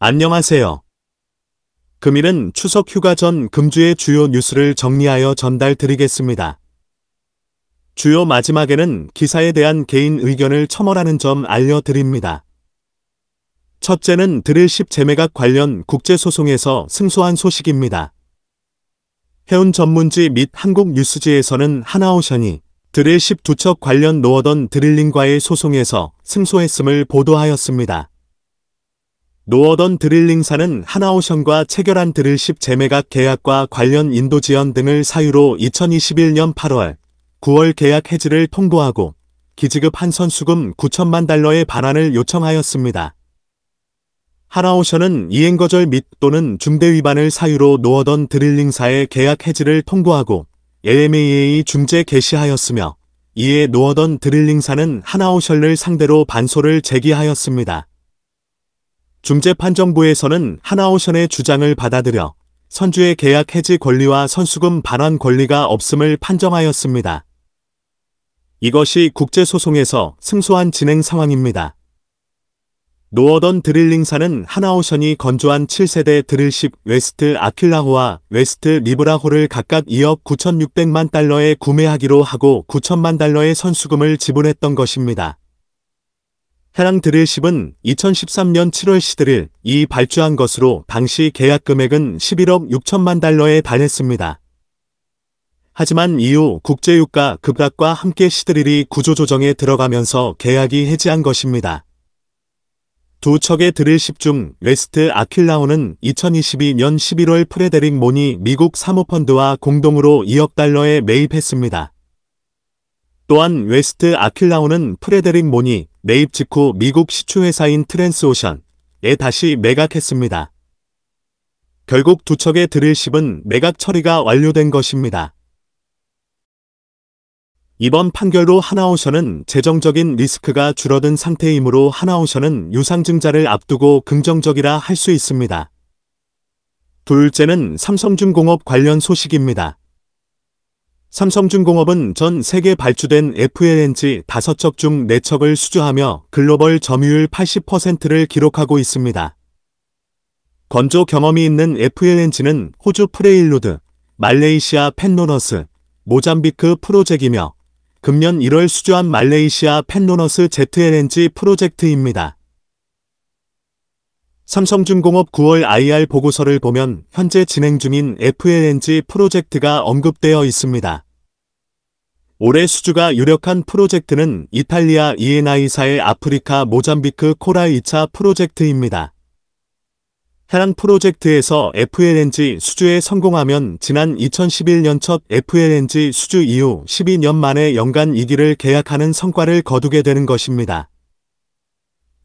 안녕하세요. 금일은 추석 휴가 전 금주의 주요 뉴스를 정리하여 전달 드리겠습니다. 주요 마지막에는 기사에 대한 개인 의견을 첨언하는 점 알려드립니다. 첫째는 드릴십 재매각 관련 국제소송에서 승소한 소식입니다. 해운 전문지 및 한국뉴스지에서는 하나오션이 드릴십 두척 관련 노어던 드릴링과의 소송에서 승소했음을 보도하였습니다. 노어던 드릴링사는 하나오션과 체결한 드릴십 재매각 계약과 관련 인도 지연 등을 사유로 2021년 8월, 9월 계약 해지를 통보하고 기지급 한선 수금 9천만 달러의 반환을 요청하였습니다. 하나오션은 이행거절 및 또는 중대 위반을 사유로 노어던 드릴링사의 계약 해지를 통보하고 LMAA 중재 개시하였으며 이에 노어던 드릴링사는 하나오션을 상대로 반소를 제기하였습니다. 중재판정부에서는 하나오션의 주장을 받아들여 선주의 계약 해지 권리와 선수금 반환 권리가 없음을 판정하였습니다. 이것이 국제소송에서 승소한 진행 상황입니다. 노어던 드릴링사는 하나오션이 건조한 7세대 드릴십 웨스트 아킬라호와 웨스트 리브라호를 각각 2억 9,600만 달러에 구매하기로 하고 9천만 달러의 선수금을 지불했던 것입니다. 해랑 드릴십은 2013년 7월 11일 이 발주한 것으로 당시 계약 금액은 11억 6천만 달러에 달했습니다. 하지만 이후 국제유가 급락과 함께 시드릴이 구조조정에 들어가면서 계약이 해지한 것입니다. 두 척의 드릴십 중 웨스트 아킬라우는 2022년 11월 프레데릭 모니 미국 사모펀드와 공동으로 2억 달러에 매입했습니다. 또한 웨스트 아킬라우는 프레데릭 모니 매입 직후 미국 시추회사인 트랜스오션에 다시 매각했습니다. 결국 두 척의 드릴십은 매각 처리가 완료된 것입니다. 이번 판결로 하나오션은 재정적인 리스크가 줄어든 상태이므로 하나오션은 유상증자를 앞두고 긍정적이라 할 수 있습니다. 둘째는 삼성중공업 관련 소식입니다. 삼성중공업은 전 세계 발주된 FLNG 5척 중 4척을 수주하며 글로벌 점유율 80%를 기록하고 있습니다. 건조 경험이 있는 FLNG는 호주 프레일루드, 말레이시아 펜로너스, 모잠비크 프로젝트이며 금년 1월 수주한 말레이시아 펜로너스 ZLNG 프로젝트입니다. 삼성중공업 9월 IR 보고서를 보면 현재 진행 중인 FLNG 프로젝트가 언급되어 있습니다. 올해 수주가 유력한 프로젝트는 이탈리아 ENI사의 아프리카 모잠비크 코랄 2차 프로젝트입니다. 해당 프로젝트에서 FLNG 수주에 성공하면 지난 2011년 첫 FLNG 수주 이후 12년 만에 연간 2기를 계약하는 성과를 거두게 되는 것입니다.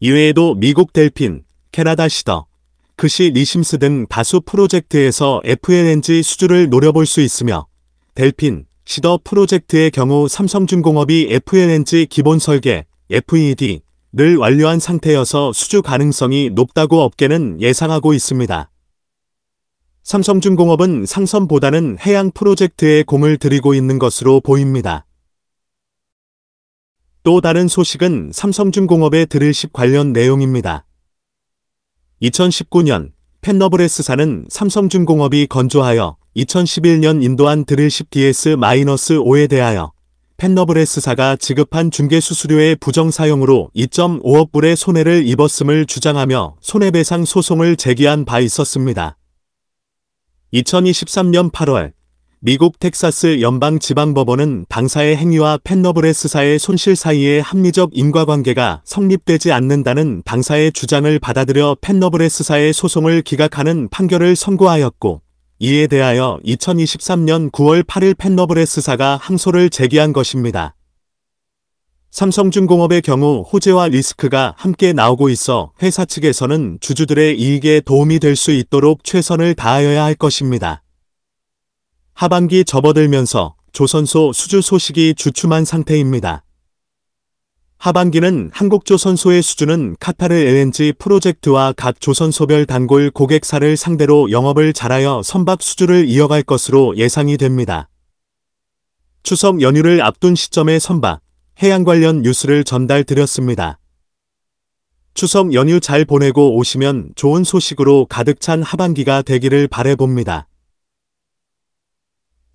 이외에도 미국 델핀, 캐나다 시더, 그시 리심스 등 다수 프로젝트에서 FLNG 수주를 노려볼 수 있으며 델핀, 시더 프로젝트의 경우 삼성중공업이 FLNG 기본 설계, FED, 를 완료한 상태여서 수주 가능성이 높다고 업계는 예상하고 있습니다. 삼성중공업은 상선보다는 해양 프로젝트에 공을 들이고 있는 것으로 보입니다. 또 다른 소식은 삼성중공업의 드릴십 관련 내용입니다. 2019년 펜너브레스사는 삼성중공업이 건조하여 2011년 인도안 드릴십 DS-5에 대하여 펜너브레스사가 지급한 중개 수수료의 부정 사용으로 2.5억 불의 손해를 입었음을 주장하며 손해배상 소송을 제기한 바 있었습니다. 2023년 8월 미국 텍사스 연방 지방법원은 당사의 행위와 펜너브레스사의 손실 사이의 합리적 인과관계가 성립되지 않는다는 당사의 주장을 받아들여 펜너브레스사의 소송을 기각하는 판결을 선고하였고 이에 대하여 2023년 9월 8일 펜너브레스사가 항소를 제기한 것입니다. 삼성중공업의 경우 호재와 리스크가 함께 나오고 있어 회사 측에서는 주주들의 이익에 도움이 될 수 있도록 최선을 다하여야 할 것입니다. 하반기 접어들면서 조선소 수주 소식이 주춤한 상태입니다. 하반기는 한국조선소의 수주는 카타르 LNG 프로젝트와 각 조선소별 단골 고객사를 상대로 영업을 잘하여 선박 수주를 이어갈 것으로 예상이 됩니다. 추석 연휴를 앞둔 시점에 선박, 해양 관련 뉴스를 전달드렸습니다. 추석 연휴 잘 보내고 오시면 좋은 소식으로 가득 찬 하반기가 되기를 바래봅니다.